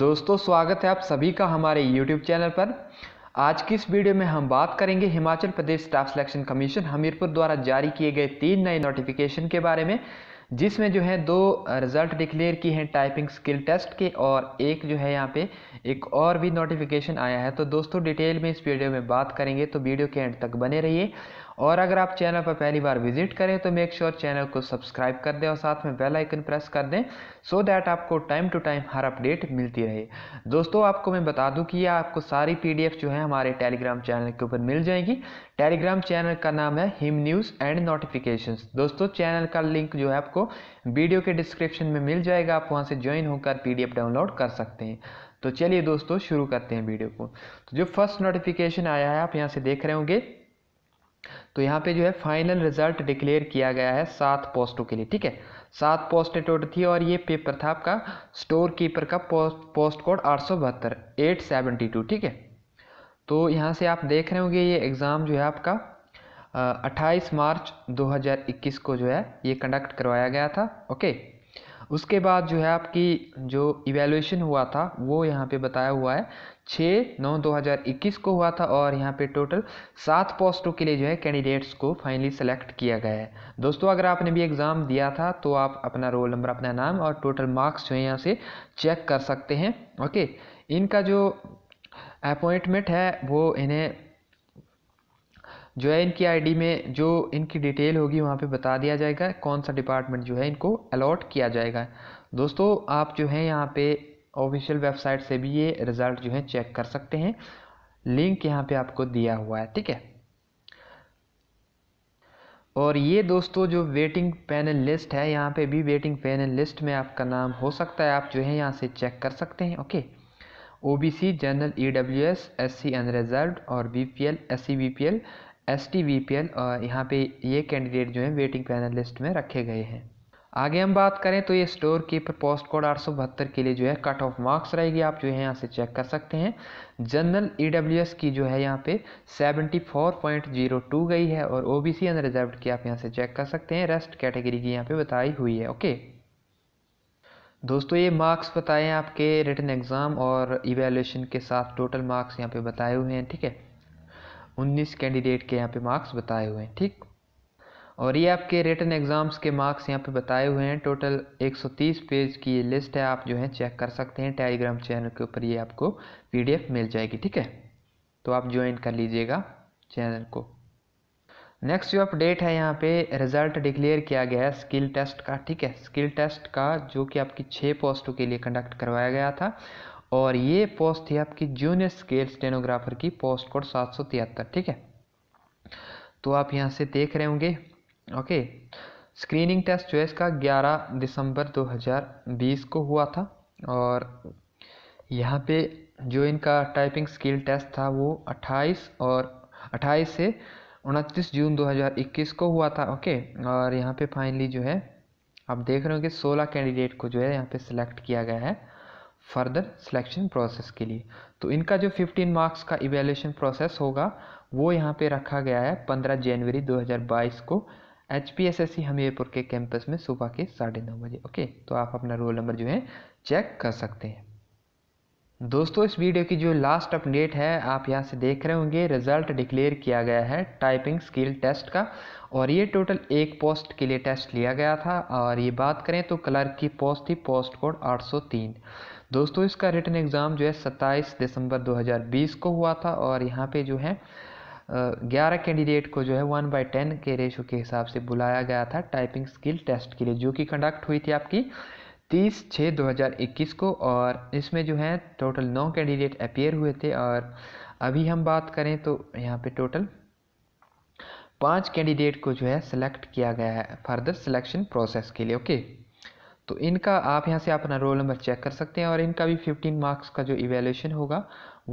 दोस्तों स्वागत है आप सभी का हमारे YouTube चैनल पर आज की इस वीडियो में हम बात करेंगे Himachal Pradesh staff selection commission Hamirpur द्वारा जारी किए गए तीन नए नोटिफिकेशन के बारे में जिसमें जो है दो रिज़ल्ट डिक्लेयर किए हैं टाइपिंग स्किल टेस्ट के और एक जो है यहाँ पे एक और भी नोटिफिकेशन आया है तो दोस्तों डिटेल में इस वीडियो में बात करेंगे तो वीडियो के एंड तक बने रहिए और अगर आप चैनल पर पहली बार विजिट करें तो मेक श्योर चैनल को सब्सक्राइब कर दें और साथ में बेल आइकन प्रेस कर दें सो so दैट आपको टाइम टू टाइम हर अपडेट मिलती रहे दोस्तों आपको मैं बता दूं कि यह आपको सारी पीडीएफ जो है हमारे टेलीग्राम चैनल के ऊपर मिल जाएगी टेलीग्राम चैनल का नाम है हिम न्यूज़ एंड नोटिफिकेशन दोस्तों चैनल का लिंक जो है आपको वीडियो के डिस्क्रिप्शन में मिल जाएगा आप वहाँ से ज्वाइन होकर पी डाउनलोड कर सकते हैं तो चलिए दोस्तों शुरू करते हैं वीडियो को तो जो फर्स्ट नोटिफिकेशन आया है आप यहाँ से देख रहे होंगे तो यहाँ पे जो है फाइनल रिजल्ट डिक्लेयर किया गया है सात पोस्टों के लिए ठीक है सात पोस्टें टोटल थी और ये पेपर था आपका स्टोर कीपर का पोस्ट पोस्ट कोड आठ सौ बहत्तर एट सेवेंटी टू ठीक है तो यहाँ से आप देख रहे होंगे ये एग्ज़ाम जो है आपका अट्ठाईस मार्च 2021 को जो है ये कंडक्ट करवाया गया था ओके उसके बाद जो है आपकी जो इवेल्यूशन हुआ था वो यहाँ पे बताया हुआ है छः नौ 2021 को हुआ था और यहाँ पे टोटल सात पोस्टों के लिए जो है कैंडिडेट्स को फाइनली सेलेक्ट किया गया है दोस्तों अगर आपने भी एग्ज़ाम दिया था तो आप अपना रोल नंबर अपना नाम और टोटल मार्क्स जो है यहाँ से चेक कर सकते हैं ओके इनका जो अपॉइंटमेंट है वो इन्हें जो है इनकी आईडी में जो इनकी डिटेल होगी वहाँ पे बता दिया जाएगा कौन सा डिपार्टमेंट जो है इनको अलॉट किया जाएगा दोस्तों आप जो है यहाँ पे ऑफिशियल वेबसाइट से भी ये रिज़ल्ट जो है चेक कर सकते हैं लिंक यहाँ पे आपको दिया हुआ है ठीक है और ये दोस्तों जो वेटिंग पैनल लिस्ट है यहाँ पे भी वेटिंग पैनल लिस्ट में आपका नाम हो सकता है आप जो है यहाँ से चेक कर सकते हैं okay O B C general E W S S C result और B P L S C B P L S T V P N यहाँ पर ये कैंडिडेट जो है वेटिंग पैनल लिस्ट में रखे गए हैं आगे हम बात करें तो ये स्टोर कीपर पोस्ट कोड आठ के लिए जो है कट ऑफ मार्क्स रहेगी आप जो है यहाँ से चेक कर सकते हैं जनरल ई e की जो है यहाँ पे 74.02 गई है और ओ बी सी अनरिजर्व की आप यहाँ से चेक कर सकते हैं रेस्ट कैटेगरी की यहाँ पे बताई हुई है ओके दोस्तों ये मार्क्स बताए हैं आपके रिटर्न एग्ज़ाम और इवेल्यूशन के साथ टोटल मार्क्स यहाँ पे बताए हुए हैं ठीक है 19 कैंडिडेट के यहाँ पे मार्क्स बताए हुए हैं ठीक और ये आपके रिटर्न एग्ज़ाम्स के मार्क्स यहाँ पे बताए हुए हैं टोटल 130 पेज की ये लिस्ट है आप जो है चेक कर सकते हैं टेलीग्राम चैनल के ऊपर ये आपको पीडीएफ मिल जाएगी ठीक है तो आप ज्वाइन कर लीजिएगा चैनल को नेक्स्ट जो अपडेट है यहाँ पे रिजल्ट डिक्लेयर किया गया है स्किल टेस्ट का ठीक है स्किल टेस्ट का जो कि आपकी छः पोस्टों के लिए कंडक्ट करवाया गया था और ये पोस्ट थी आपकी जूनियर स्केल स्टेनोग्राफर की पोस्ट कोड सात सौ तिहत्तर ठीक है तो आप यहाँ से देख रहे होंगे ओके स्क्रीनिंग टेस्ट जो है इसका 11 दिसंबर 2020 को हुआ था और यहाँ पे जो इनका टाइपिंग स्किल टेस्ट था वो 28 और 28 से उनतीस जून 2021 को हुआ था ओके और यहाँ पे फाइनली जो है आप देख रहे होंगे सोलह 16 कैंडिडेट को जो है यहाँ पे सिलेक्ट किया गया है फर्दर सिलेक्शन प्रोसेस के लिए तो इनका जो 15 मार्क्स का इवेल्यूशन प्रोसेस होगा वो यहाँ पे रखा गया है 15 जनवरी 2022 को H P S S C Hamirpur के कैंपस में सुबह के साढ़े नौ बजे ओके तो आप अपना रोल नंबर जो है चेक कर सकते हैं दोस्तों इस वीडियो की जो लास्ट अपडेट है आप यहाँ से देख रहे होंगे रिज़ल्ट डिक्लेयर किया गया है टाइपिंग स्किल टेस्ट का और ये टोटल एक पोस्ट के लिए टेस्ट लिया गया था और ये बात करें तो क्लर्क की पोस्ट थी पोस्ट कोड 803 दोस्तों इसका रिटर्न एग्ज़ाम जो है 27 दिसंबर 2020 को हुआ था और यहाँ पे जो है ग्यारह कैंडिडेट को जो है वन बाई टेन के रेशो के हिसाब से बुलाया गया था टाइपिंग स्किल टेस्ट के लिए जो कि कंडक्ट हुई थी आपकी तीस छः दो हज़ार इक्कीस को और इसमें जो है टोटल नौ कैंडिडेट अपेयर हुए थे और अभी हम बात करें तो यहाँ पे टोटल पांच कैंडिडेट को जो है सिलेक्ट किया गया है फर्दर सिलेक्शन प्रोसेस के लिए ओके तो इनका आप यहाँ से अपना रोल नंबर चेक कर सकते हैं और इनका भी फिफ्टीन मार्क्स का जो इवेल्यूशन होगा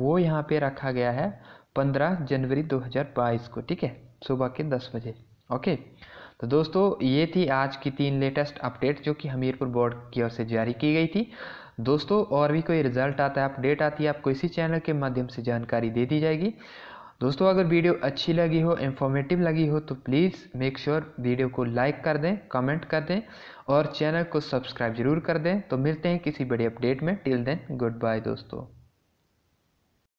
वो यहाँ पर रखा गया है पंद्रह जनवरी दो को ठीक है सुबह के दस बजे ओके तो दोस्तों ये थी आज की तीन लेटेस्ट अपडेट जो कि हमीरपुर बोर्ड की ओर से जारी की गई थी दोस्तों और भी कोई रिजल्ट आता है अपडेट आती है आपको इसी चैनल के माध्यम से जानकारी दे दी जाएगी दोस्तों अगर वीडियो अच्छी लगी हो इन्फॉर्मेटिव लगी हो तो प्लीज़ मेक श्योर वीडियो को लाइक कर दें कमेंट कर दें और चैनल को सब्सक्राइब जरूर कर दें तो मिलते हैं किसी बड़ी अपडेट में टिल देन गुड बाय दोस्तों